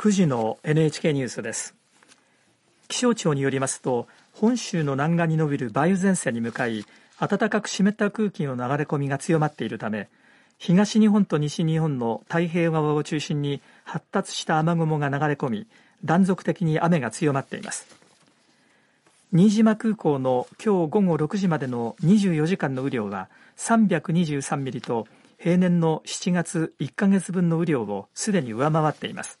9時の NHK ニュースです気象庁によりますと本州の南岸に伸びる梅雨前線に向かい暖かく湿った空気の流れ込みが強まっているため東日本と西日本の太平洋側を中心に発達した雨雲が流れ込み断続的に雨が強まっています新島空港の今日午後6時までの24時間の雨量は323ミリと平年の7月1ヶ月分の雨量をすでに上回っています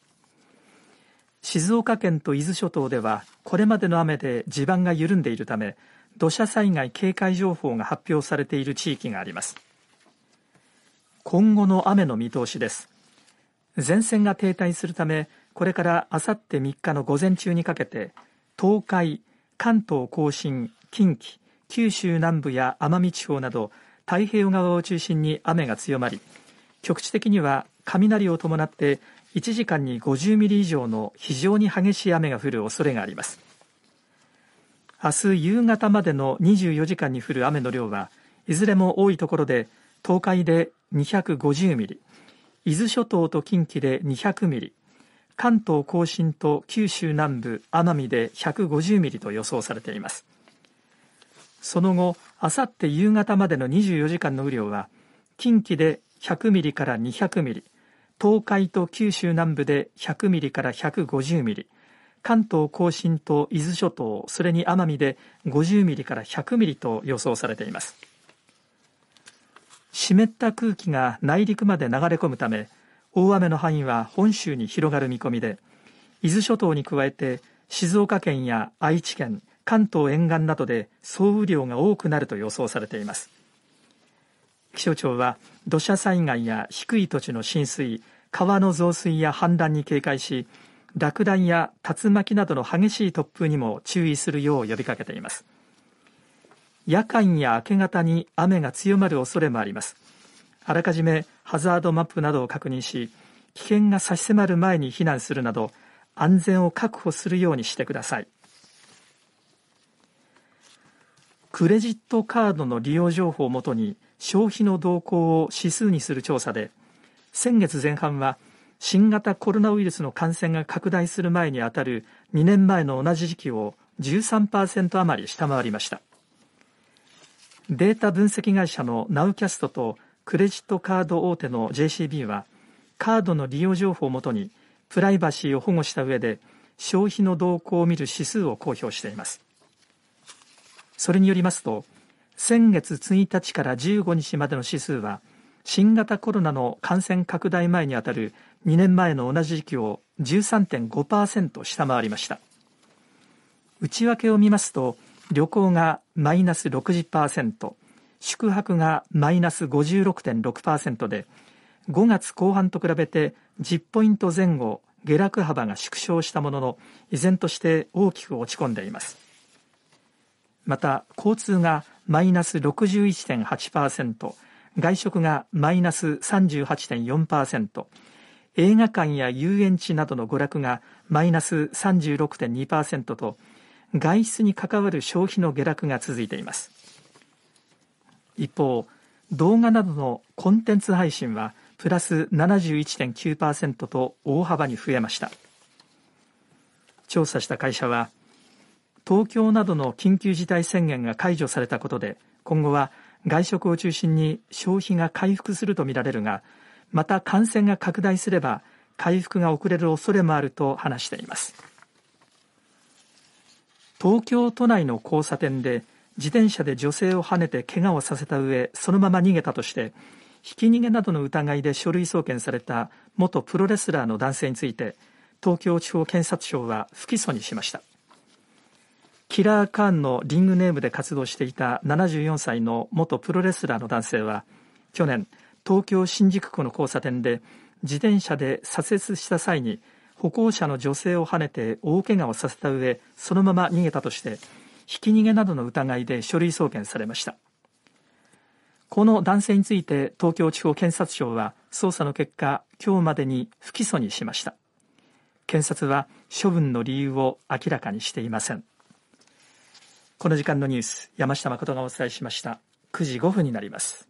静岡県と伊豆諸島ではこれまでの雨で地盤が緩んでいるため土砂災害警戒情報が発表されている地域があります今後の雨の見通しです前線が停滞するためこれからあさって3日の午前中にかけて東海、関東甲信、近畿、九州南部や奄美地方など太平洋側を中心に雨が強まり局地的には雷を伴って1時間に50ミリ以上の非常に激しい雨が降る恐れがあります明日夕方までの24時間に降る雨の量はいずれも多いところで東海で250ミリ伊豆諸島と近畿で200ミリ関東甲信と九州南部奄美で150ミリと予想されていますその後あさって夕方までの24時間の雨量は近畿で100ミリから200ミリ東海と九州南部で100ミリから150ミリ関東甲信と伊豆諸島それに奄美で50ミリから100ミリと予想されています湿った空気が内陸まで流れ込むため大雨の範囲は本州に広がる見込みで伊豆諸島に加えて静岡県や愛知県関東沿岸などで総雨量が多くなると予想されています気象庁は土砂災害や低い土地の浸水、川の増水や氾濫に警戒し、落雷や竜巻などの激しい突風にも注意するよう呼びかけています。夜間や明け方に雨が強まる恐れもあります。あらかじめハザードマップなどを確認し、危険が差し迫る前に避難するなど、安全を確保するようにしてください。クレジットカードの利用情報をもとに消費の動向を指数にする調査で先月前半は新型コロナウイルスの感染が拡大する前にあたる2年前の同じ時期を13%余り下回りましたデータ分析会社のナウキャストとクレジットカード大手の JCB はカードの利用情報をもとにプライバシーを保護した上で消費の動向を見る指数を公表していますそれによりますと先月1日から15日までの指数は新型コロナの感染拡大前にあたる2年前の同じ時期を13.5%下回りました内訳を見ますと旅行がマイナス60%宿泊がマイナス56.6%で5月後半と比べて10ポイント前後下落幅が縮小したものの依然として大きく落ち込んでいますまた交通がマイナス61.8%外食がマイナス38.4%映画館や遊園地などの娯楽がマイナス36.2%と外出に関わる消費の下落が続いています一方動画などのコンテンツ配信はプラス71.9%と大幅に増えました調査した会社は東京などの緊急事態宣言が解除されたことで今後は外食を中心に消費が回復するとみられるがまた感染が拡大すれば回復が遅れる恐れもあると話しています東京都内の交差点で自転車で女性をはねて怪我をさせた上そのまま逃げたとしてひき逃げなどの疑いで書類送検された元プロレスラーの男性について東京地方検察庁は不起訴にしました。キラー・カーンのリングネームで活動していた74歳の元プロレスラーの男性は去年東京新宿区の交差点で自転車で左折した際に歩行者の女性をはねて大けがをさせた上そのまま逃げたとしてひき逃げなどの疑いで書類送検されましたこの男性について東京地方検察庁は捜査の結果今日までに不起訴にしました検察は処分の理由を明らかにしていませんこの時間のニュース、山下誠がお伝えしました。9時5分になります。